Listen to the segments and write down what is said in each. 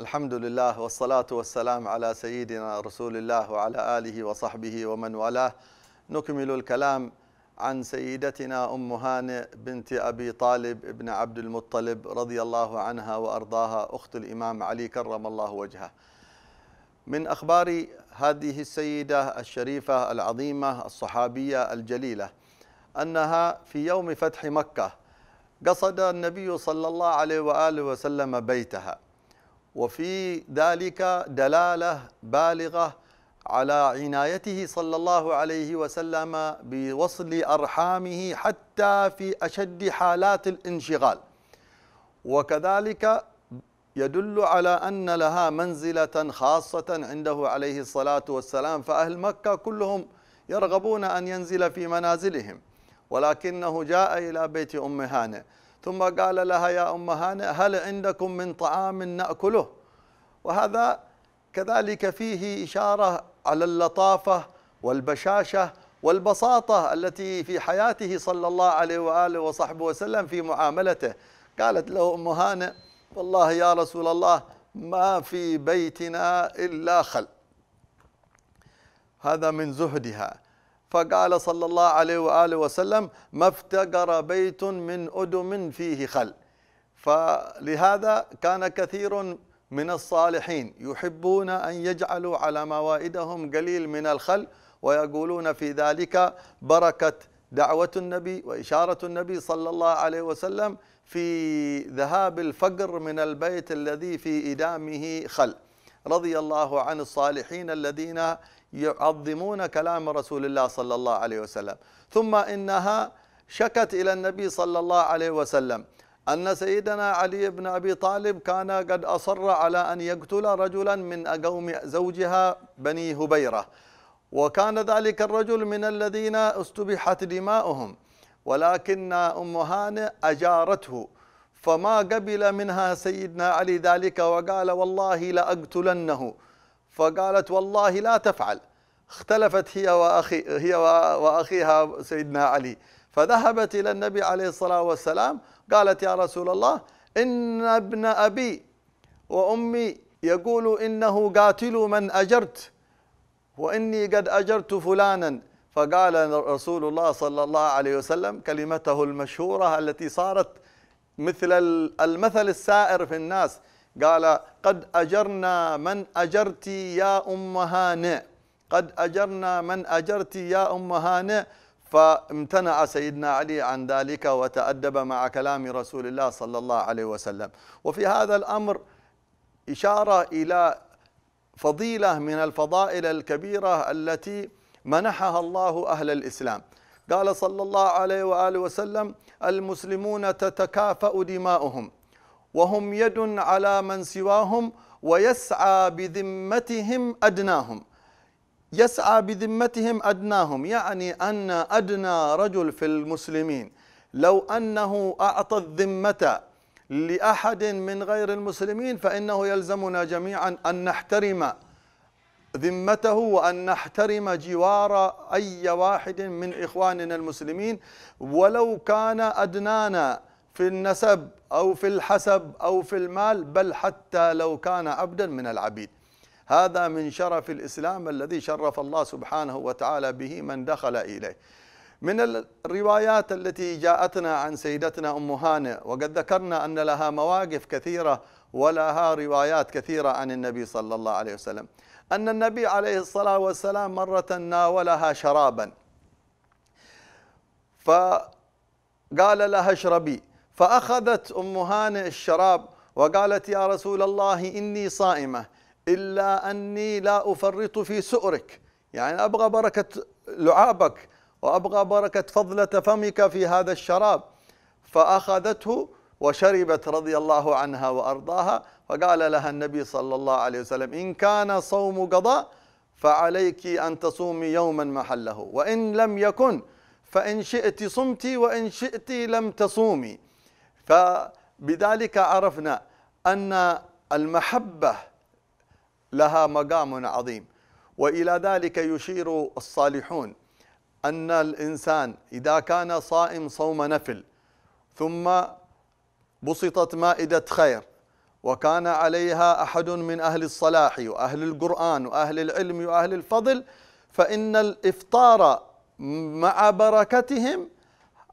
الحمد لله والصلاة والسلام على سيدنا رسول الله وعلى آله وصحبه ومن والاه نكمل الكلام عن سيدتنا أم هانئ بنت أبي طالب ابن عبد المطلب رضي الله عنها وأرضاها أخت الإمام علي كرم الله وجهه من أخبار هذه السيدة الشريفة العظيمة الصحابية الجليلة أنها في يوم فتح مكة قصد النبي صلى الله عليه وآله وسلم بيتها وفي ذلك دلاله بالغه على عنايته صلى الله عليه وسلم بوصل ارحامه حتى في اشد حالات الانشغال وكذلك يدل على ان لها منزله خاصه عنده عليه الصلاه والسلام فاهل مكه كلهم يرغبون ان ينزل في منازلهم ولكنه جاء الى بيت ام هانئ ثم قال لها يا أم هانئ هل عندكم من طعام نأكله وهذا كذلك فيه إشارة على اللطافة والبشاشة والبساطة التي في حياته صلى الله عليه وآله وصحبه وسلم في معاملته قالت له أم هانئ والله يا رسول الله ما في بيتنا إلا خل هذا من زهدها فقال صلى الله عليه وآله وسلم ما افتقر بيت من أدم فيه خل فلهذا كان كثير من الصالحين يحبون أن يجعلوا على موائدهم قليل من الخل ويقولون في ذلك بركة دعوة النبي وإشارة النبي صلى الله عليه وسلم في ذهاب الفقر من البيت الذي في إدامه خل رضي الله عن الصالحين الذين يعظمون كلام رسول الله صلى الله عليه وسلم ثم إنها شكت إلى النبي صلى الله عليه وسلم أن سيدنا علي بن أبي طالب كان قد أصر على أن يقتل رجلا من قوم زوجها بني هبيرة وكان ذلك الرجل من الذين استبحت دماؤهم ولكن أم هانئ أجارته فما قبل منها سيدنا علي ذلك وقال والله لأقتلنه فقالت والله لا تفعل اختلفت هي واخي هي واخيها سيدنا علي فذهبت الى النبي عليه الصلاه والسلام قالت يا رسول الله ان ابن ابي وامي يقول انه قاتل من اجرت واني قد اجرت فلانا فقال رسول الله صلى الله عليه وسلم كلمته المشهوره التي صارت مثل المثل السائر في الناس قال قد أجرنا من أجرت يا أم هانئ قد أجرنا من أجرت يا أم هانئ فامتنع سيدنا علي عن ذلك وتأدب مع كلام رسول الله صلى الله عليه وسلم وفي هذا الأمر إشارة إلى فضيلة من الفضائل الكبيرة التي منحها الله أهل الإسلام قال صلى الله عليه وآله وسلم المسلمون تتكافأ دماؤهم وهم يد على من سواهم ويسعى بذمتهم أدناهم يسعى بذمتهم أدناهم يعني أن أدنى رجل في المسلمين لو أنه أعطى الذمة لأحد من غير المسلمين فإنه يلزمنا جميعا أن نحترم ذمته وأن نحترم جوار أي واحد من إخواننا المسلمين ولو كان أدنانا في النسب أو في الحسب أو في المال بل حتى لو كان عبدا من العبيد هذا من شرف الإسلام الذي شرف الله سبحانه وتعالى به من دخل إليه من الروايات التي جاءتنا عن سيدتنا أم هانئ وقد ذكرنا أن لها مواقف كثيرة ولها روايات كثيرة عن النبي صلى الله عليه وسلم أن النبي عليه الصلاة والسلام مرة ناولها شرابا فقال لها اشربي فأخذت أم هانئ الشراب وقالت يا رسول الله إني صائمة إلا أني لا أفرط في سؤرك يعني أبغى بركة لعابك وأبغى بركة فضلة فمك في هذا الشراب فأخذته وشربت رضي الله عنها وأرضاها فقال لها النبي صلى الله عليه وسلم إن كان صوم قضاء فعليك أن تصومي يوما محله وإن لم يكن فإن شئت صمت وإن شئت لم تصومي فبذلك عرفنا أن المحبة لها مقام عظيم وإلى ذلك يشير الصالحون أن الإنسان إذا كان صائم صوم نفل ثم بسطت مائدة خير وكان عليها أحد من أهل الصلاح وأهل القرآن وأهل العلم وأهل الفضل فإن الإفطار مع بركتهم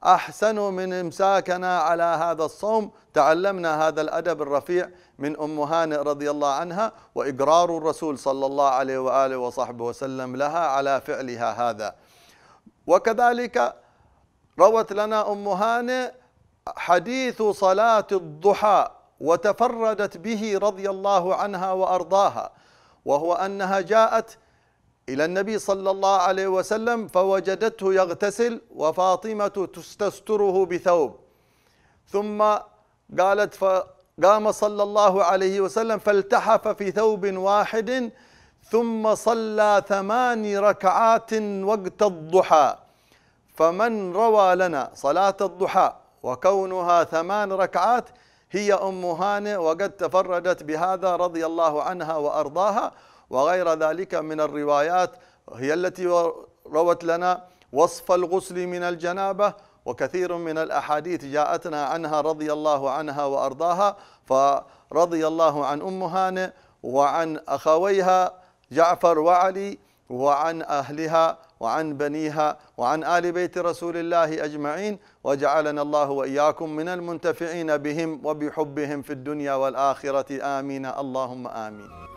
أحسن من إمساكنا على هذا الصوم تعلمنا هذا الأدب الرفيع من أم هانئ رضي الله عنها وإقرار الرسول صلى الله عليه وآله وصحبه وسلم لها على فعلها هذا وكذلك روت لنا أم هانئ حديث صلاة الضحى وتفردت به رضي الله عنها وأرضاها وهو أنها جاءت إلى النبي صلى الله عليه وسلم فوجدته يغتسل وفاطمة تستستره بثوب ثم قالت فقام صلى الله عليه وسلم فالتحف في ثوب واحد ثم صلى ثمان ركعات وقت الضحى فمن روى لنا صلاة الضحى وكونها ثمان ركعات هي أم هانئ وقد تفردت بهذا رضي الله عنها وأرضاها وغير ذلك من الروايات هي التي روت لنا وصف الغسل من الجنابة وكثير من الأحاديث جاءتنا عنها رضي الله عنها وأرضاها فرضي الله عن أم هانئ وعن أخويها جعفر وعلي وعن أهلها وعن بنيها وعن آل بيت رسول الله أجمعين وجعلنا الله وإياكم من المنتفعين بهم وبحبهم في الدنيا والآخرة آمين اللهم آمين